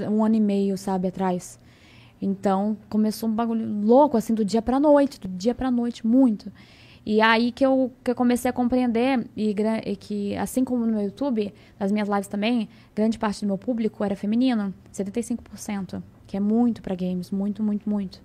um ano e meio, sabe, atrás. Então, começou um bagulho louco, assim, do dia pra noite, do dia pra noite, muito. E é aí que eu, que eu comecei a compreender, e, e, que, assim como no YouTube, nas minhas lives também, grande parte do meu público era feminino, 75%, que é muito para games, muito, muito, muito.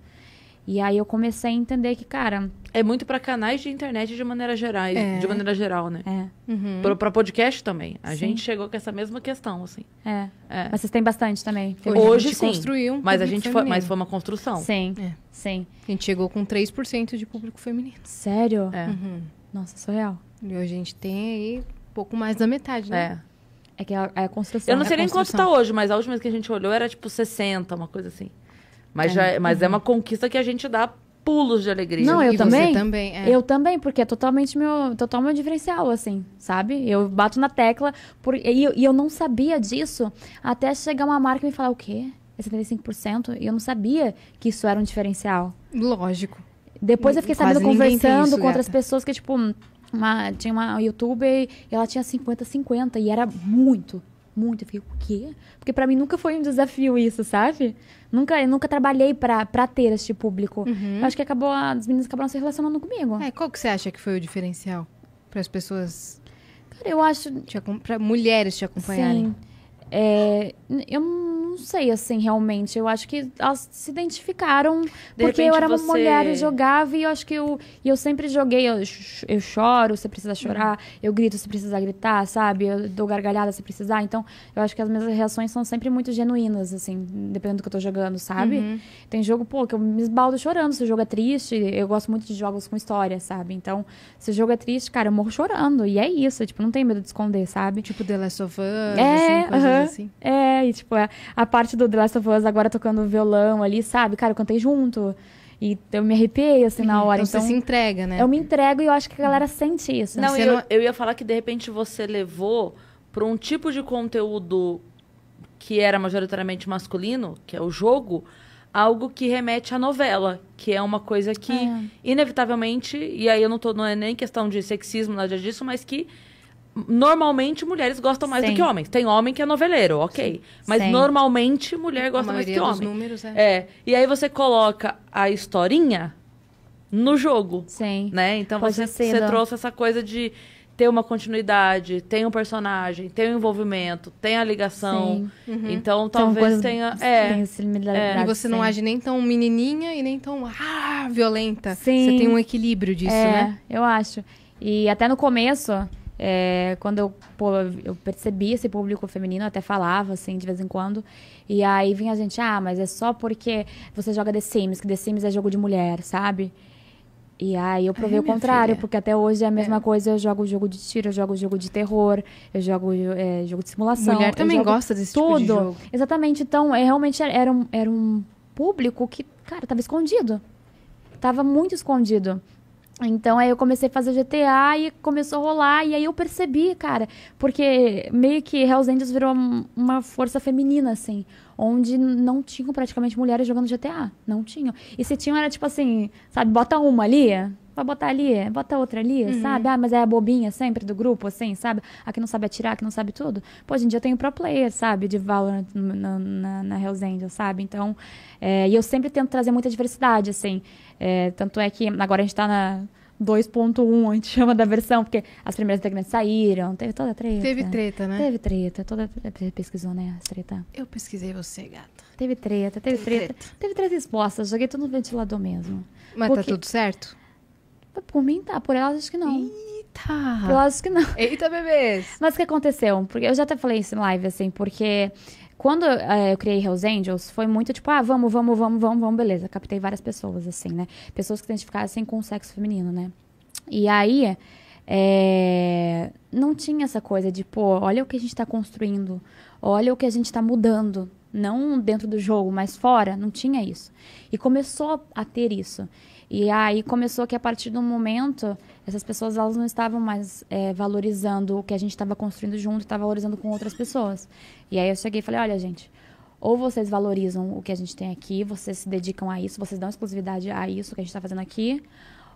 E aí eu comecei a entender que, cara. É muito para canais de internet de maneira geral, é. de maneira geral, né? É. Uhum. Para podcast também. A sim. gente chegou com essa mesma questão, assim. É. é. Mas vocês têm bastante também. Hoje, Hoje a gente sim. construiu. Um mas a gente foi, mas foi uma construção. Sim. É. Sim. A gente chegou com 3% de público feminino. Sério? É. Uhum. Nossa, surreal. E a gente tem aí pouco mais da metade, né? É. É que é a, é construção. Eu não é sei nem quanto tá hoje, mas a última vez que a gente olhou era tipo 60, uma coisa assim. Mas, é. Já, é, mas é uma conquista que a gente dá pulos de alegria. Não, eu e também. também é. Eu também, porque é totalmente meu, total meu diferencial, assim, sabe? Eu bato na tecla por, e, eu, e eu não sabia disso até chegar uma marca e me falar o quê? É 75%? E eu não sabia que isso era um diferencial. Lógico. Depois eu fiquei Quase sabendo conversando isso, com outras gata. pessoas que, tipo, uma, tinha uma youtuber e ela tinha 50-50 e era muito muito. Eu fiquei, o quê? Porque para mim nunca foi um desafio isso, sabe? Nunca, eu nunca trabalhei pra, ter este público. Uhum. Eu acho que acabou, as meninas acabaram se relacionando comigo. É, qual que você acha que foi o diferencial para as pessoas? Cara, eu acho. Para mulheres te acompanharem? Sim. É, eu sei, assim, realmente. Eu acho que elas se identificaram de porque eu era você... uma mulher e jogava e eu acho que eu, e eu sempre joguei. Eu, eu choro você precisa hum. chorar, uhum. eu grito você precisa gritar, sabe? Eu dou gargalhada se precisar. Então, eu acho que as minhas reações são sempre muito genuínas, assim, dependendo do que eu tô jogando, sabe? Uhum. Tem jogo, pô, que eu me esbaldo chorando se o jogo é triste. Eu gosto muito de jogos com história, sabe? Então, se o jogo é triste, cara, eu morro chorando. E é isso, tipo, não tenho medo de esconder, sabe? Tipo The Last of Us, é, assim, coisas uh -huh. assim. É, e tipo, é, a, a parte do The Last of Us agora tocando violão ali, sabe? Cara, eu cantei junto. E eu me arrepiei, assim, na uhum. hora. Então, então, você se entrega, né? Eu me entrego e eu acho que a galera sente isso. Não, eu, não... eu ia falar que, de repente, você levou para um tipo de conteúdo que era majoritariamente masculino, que é o jogo, algo que remete à novela, que é uma coisa que, é. inevitavelmente, e aí eu não tô, não é nem questão de sexismo, nada disso, mas que normalmente mulheres gostam mais Sim. do que homens. Tem homem que é noveleiro, ok. Sim. Mas Sim. normalmente mulher gosta mais do que homem. Números, é. é. E aí você coloca a historinha no jogo. Sim. Né? Então Pode você, você trouxe essa coisa de ter uma continuidade, tem um personagem, tem um envolvimento, tem a ligação. Uhum. Então talvez tenha. É, é. E você sim. não age nem tão menininha e nem tão ah, violenta. Sim. Você tem um equilíbrio disso, é, né? Eu acho. E até no começo, é, quando eu, pô, eu percebi esse público feminino, até falava, assim, de vez em quando. E aí vinha a gente, ah, mas é só porque você joga The Sims, que The Sims é jogo de mulher, sabe? E aí eu provei Ai, o contrário, filha. porque até hoje é a mesma é. coisa, eu jogo jogo de tiro, eu jogo jogo de terror, eu jogo é, jogo de simulação. Mulher também gosta desse tudo. tipo de jogo. Exatamente, então é, realmente era um, era um público que, cara, tava escondido. Tava muito escondido. Então aí eu comecei a fazer GTA e começou a rolar. E aí eu percebi, cara, porque meio que Hells Angels virou uma força feminina, assim. Onde não tinham praticamente mulheres jogando GTA. Não tinham. E se tinham era tipo assim, sabe, bota uma ali, botar ali, é, bota outra ali, uhum. sabe? Ah, mas é a bobinha sempre do grupo, assim, sabe? A que não sabe atirar, a que não sabe tudo. Pô, hoje em dia eu tenho pro player, sabe? De Valorant na, na, na Hells Angels, sabe? Então, é, e eu sempre tento trazer muita diversidade, assim. É, tanto é que agora a gente tá na... 2.1, a gente chama da versão, porque as primeiras integrantes saíram, teve toda a treta. Teve treta, né? Teve treta, toda pesquisou, né, as treta. Eu pesquisei você, gata. Teve treta, teve, teve treta, treta, Teve três respostas, joguei tudo no ventilador mesmo. Mas tá porque... tá tudo certo? Por mim tá, por elas acho que não. Eita! Por elas acho que não. Eita, bebês! Mas o que aconteceu? Porque eu já até falei isso em live, assim, porque quando é, eu criei Hells Angels, foi muito tipo, ah, vamos, vamos, vamos, vamos, vamos, beleza. Captei várias pessoas, assim, né? Pessoas que se identificassem com o sexo feminino, né? E aí, é, não tinha essa coisa de, pô, olha o que a gente tá construindo, olha o que a gente tá mudando, não dentro do jogo, mas fora, não tinha isso. E começou a ter isso. E aí começou que a partir do momento, essas pessoas elas não estavam mais é, valorizando o que a gente estava construindo junto, estava valorizando com outras pessoas. E aí eu cheguei e falei, olha gente, ou vocês valorizam o que a gente tem aqui, vocês se dedicam a isso, vocês dão exclusividade a isso que a gente está fazendo aqui,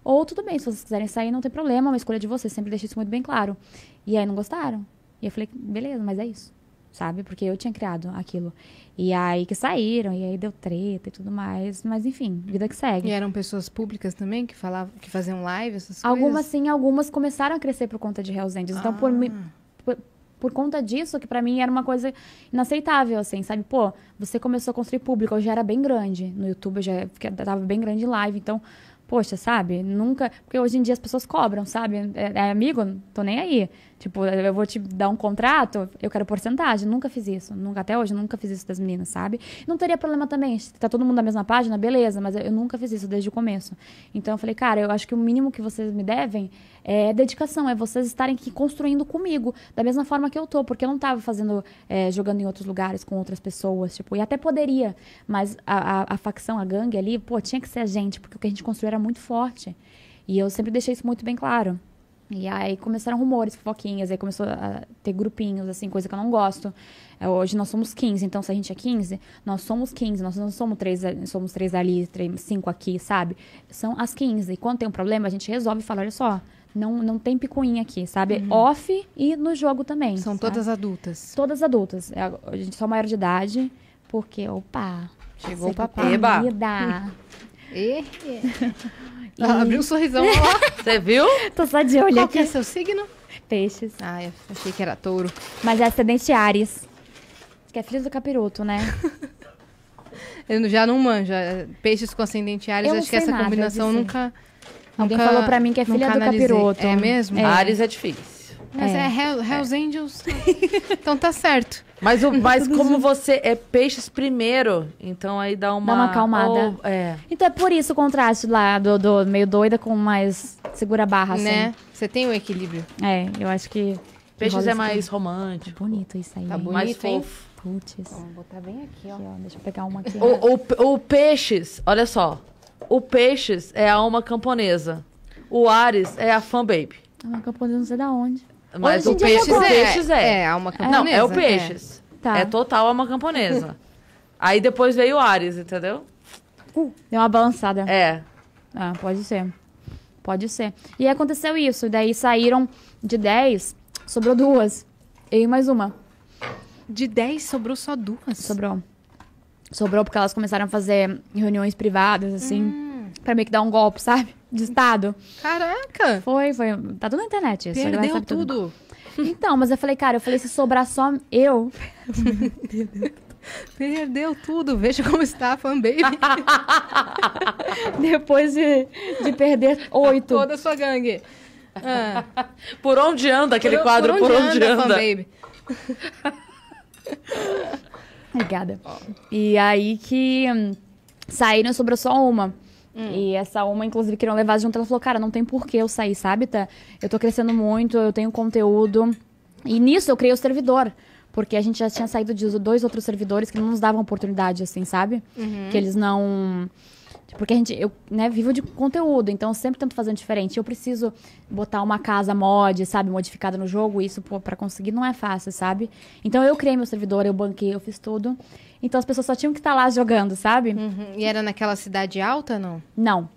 ou tudo bem, se vocês quiserem sair, não tem problema, é uma escolha de vocês, sempre deixei isso muito bem claro. E aí não gostaram. E eu falei, beleza, mas é isso sabe? Porque eu tinha criado aquilo. E aí que saíram, e aí deu treta e tudo mais. Mas enfim, vida que segue. E eram pessoas públicas também que falavam, que faziam live, essas coisas? Algumas sim, algumas começaram a crescer por conta de Hells Angels. Ah. Então, por, ah. por, por conta disso, que para mim era uma coisa inaceitável, assim, sabe? Pô, você começou a construir público, eu já era bem grande. No YouTube eu já tava bem grande live, então poxa, sabe? Nunca. Porque hoje em dia as pessoas cobram, sabe? É, é amigo? Tô nem aí. Tipo, eu vou te dar um contrato, eu quero porcentagem. Nunca fiz isso. Nunca, até hoje, nunca fiz isso das meninas, sabe? Não teria problema também. Tá todo mundo na mesma página, beleza, mas eu, eu nunca fiz isso desde o começo. Então eu falei, cara, eu acho que o mínimo que vocês me devem é dedicação, é vocês estarem aqui construindo comigo, da mesma forma que eu tô, porque eu não tava fazendo, é, jogando em outros lugares com outras pessoas, tipo, e até poderia, mas a, a, a facção, a gangue ali, pô, tinha que ser a gente, porque o que a gente construiu era muito forte. E eu sempre deixei isso muito bem claro. E aí começaram rumores, fofoquinhas, aí começou a ter grupinhos, assim, coisa que eu não gosto. É, hoje nós somos 15, então se a gente é 15, nós somos 15, nós não somos três, somos três ali, três, cinco aqui, sabe? São as 15. E quando tem um problema, a gente resolve e fala, olha só, não, não tem picuinha aqui, sabe? Uhum. Off e no jogo também. São sabe? todas adultas. Todas adultas. É, a gente é só maior de idade, porque, opa, chegou o papai. Eba. e... Ela abriu um sorrisão, ó. Você viu? Tô só de olho Qual é aqui. Qual é seu signo? Peixes. Ah, eu achei que era touro. Mas é ascendente Ares. Que é filho do capiroto, né? eu já não manjo. Peixes com ascendente Ares, eu acho que essa nada, combinação nunca... Alguém nunca, falou pra mim que é filha do analisei. capiroto. É mesmo? É. Ares é difícil. Mas é, é Hell, Hells é. Angels. então tá certo. Mas, o, mas como você é peixes primeiro, então aí dá uma... Dá uma acalmada. é. Então é por isso o contraste lá do, do meio doida com mais segura barra, né? assim. Né? Você tem o um equilíbrio. É, eu acho que... Peixes é mais romântico. Tá bonito isso aí. Tá bonito, mais fofo. Putz. Vou botar bem aqui, ó. aqui, ó. Deixa eu pegar uma aqui. O né? peixes, olha só. O Peixes é a alma camponesa. O Ares é a fanbaby. Alma camponesa não sei da onde. Mas o, peixes, tá. é, peixes é. É, alma é, camponesa. Não, é o é. Peixes. É, tá. é total alma camponesa. Aí depois veio o Ares, entendeu? Uh, deu uma balançada. É. Ah, pode ser. Pode ser. E aconteceu isso. Daí saíram de 10, sobrou duas. e mais uma. De 10 sobrou só duas? Sobrou sobrou porque elas começaram a fazer reuniões privadas, assim, hum. pra meio que dar um golpe, sabe? De Estado. Caraca! Foi, foi. Tá tudo na internet isso. Perdeu tudo. tudo. Então, mas eu falei, cara, eu falei, se sobrar só eu. Perdeu tudo, veja como está a fanbaby. Depois de, de perder oito. Toda a sua gangue. Ah. Por onde anda aquele por, quadro? Por onde, por onde anda? anda? Fanbaby? Obrigada. E aí que saíram hum, saíram, sobrou só uma. Hum. E essa uma, inclusive, queriam levar junto. Ela falou, cara, não tem porquê eu sair, sabe, tá? Eu tô crescendo muito, eu tenho conteúdo. E nisso eu criei o servidor. Porque a gente já tinha saído de dois outros servidores que não nos davam oportunidade, assim, sabe? Uhum. Que eles não porque a gente, eu né, vivo de conteúdo, então sempre tento fazer diferente. Eu preciso botar uma casa mod, sabe, modificada no jogo, isso para conseguir não é fácil, sabe? Então eu criei meu servidor, eu banquei, eu fiz tudo. Então as pessoas só tinham que estar tá lá jogando, sabe? Uhum. E era naquela cidade alta, não? Não.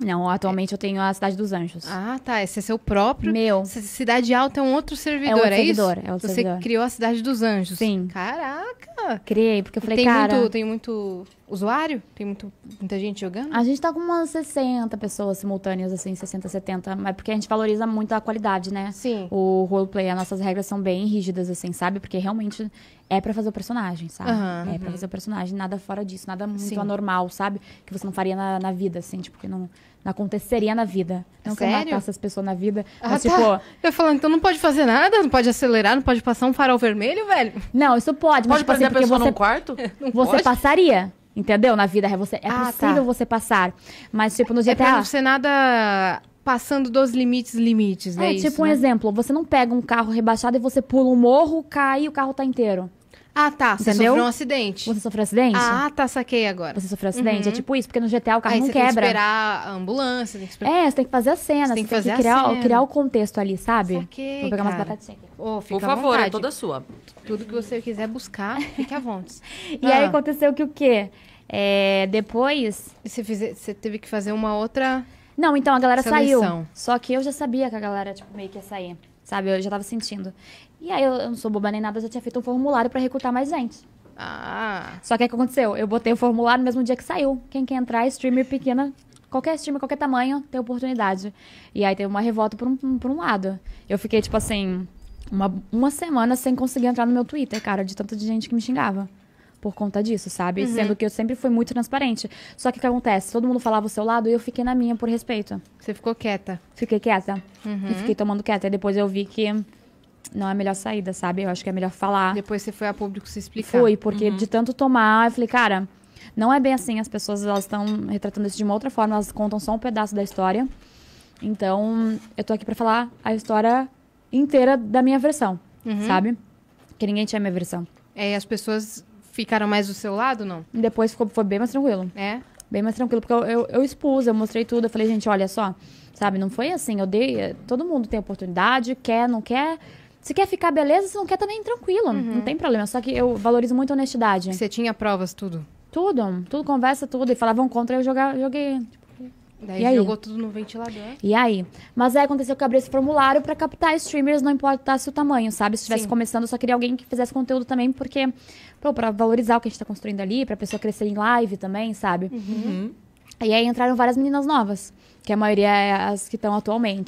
Não, atualmente é. eu tenho a Cidade dos Anjos. Ah, tá. Esse é seu próprio. Meu. Cidade Alta é um outro servidor, é, outro é servidor, isso? É outro Você servidor. criou a Cidade dos Anjos. Sim. Caraca! Criei, porque eu falei, tem cara... Muito, tem muito usuário? Tem muito, muita gente jogando? A gente tá com umas 60 pessoas simultâneas, assim, 60, 70. Mas porque a gente valoriza muito a qualidade, né? Sim. O roleplay, as nossas regras são bem rígidas, assim, sabe? Porque realmente é para fazer o personagem, sabe? É uhum, é uhum. para fazer o personagem, nada fora disso, nada muito Sim. anormal, sabe? Que você não faria na, na vida, assim, tipo, que não, aconteceria na vida. Não Sério? que eu as pessoas na vida. Ah, mas, tá. tipo. Eu falando, então não pode fazer nada, não pode acelerar, não pode passar um farol vermelho, velho. Não, isso pode, pode mas tipo, assim, a pessoa você, num quarto? você pode? passaria. Entendeu? Na vida você, é ah, tá. possível tá. você passar. Mas, tipo, no GTA... É pra não ser nada passando dos limites, limites, né? É, tipo isso, um né? exemplo. Você não pega um carro rebaixado e você pula um morro, cai e o carro tá inteiro. Ah, tá. Você Entendeu? sofreu um acidente. Você sofreu um acidente? Ah, tá, saquei agora. Você sofreu um acidente? É uhum. É tipo isso, porque no GTA o carro Aí não quebra. Tem que esperar a ambulância, tem que esperar. É, você tem que fazer a cena, você tem que, fazer tem que criar, criar o contexto ali, sabe? Saquei, Vou pegar cara. umas batatinhas aqui. Oh, Por favor, é vontade. é toda sua. Tudo que você quiser buscar, fique à vontade. e ah. aí aconteceu que o quê? É, depois. Você, você teve que fazer uma outra. Não, então a galera Seleção. saiu. Só que eu já sabia que a galera, tipo, meio que ia sair. Sabe? Eu já tava sentindo. E aí eu, eu não sou boba nem nada, eu já tinha feito um formulário para recrutar mais gente. Ah. Só que o que aconteceu? Eu botei o formulário no mesmo dia que saiu. Quem quer entrar, é streamer pequena, qualquer streamer, qualquer tamanho, tem oportunidade. E aí teve uma revolta por um, por um lado. Eu fiquei, tipo assim, uma, uma semana sem conseguir entrar no meu Twitter, cara, de tanta gente que me xingava por conta disso, sabe? Uhum. Sendo que eu sempre fui muito transparente. Só que o que acontece? Todo mundo falava o seu lado e eu fiquei na minha por respeito. Você ficou quieta? Fiquei quieta. Uhum. E fiquei tomando quieta. E depois eu vi que não é a melhor saída, sabe? Eu acho que é melhor falar. Depois você foi a público se explicar. Fui, porque uhum. de tanto tomar, eu falei, cara, não é bem assim. As pessoas elas estão retratando isso de uma outra forma, elas contam só um pedaço da história. Então, eu tô aqui para falar a história inteira da minha versão, uhum. sabe? Que ninguém tinha a minha versão. É, e as pessoas ficaram mais do seu lado, não? Depois ficou, foi bem mais tranquilo. É? Bem mais tranquilo, porque eu, eu, eu expus, eu mostrei tudo, eu falei, gente, olha só, sabe, não foi assim, eu dei, eh, todo mundo tem oportunidade, quer, não quer, se quer ficar beleza, se não quer também, tranquilo. Uhum. Não tem problema. Só que eu valorizo muito a honestidade. Você tinha provas, tudo? Tudo. Tudo, conversa, tudo. E falavam contra, eu jogar, joguei. Daí e jogou tudo no ventilador. E aí? Mas aí aconteceu que eu abri esse formulário para captar streamers, não importasse o tamanho, sabe? Se estivesse começando, eu só queria alguém que fizesse conteúdo também, porque, pô, pra valorizar o que a gente tá construindo ali, pra pessoa crescer em live também, sabe? Uhum. E aí entraram várias meninas novas, que a maioria é as que estão atualmente.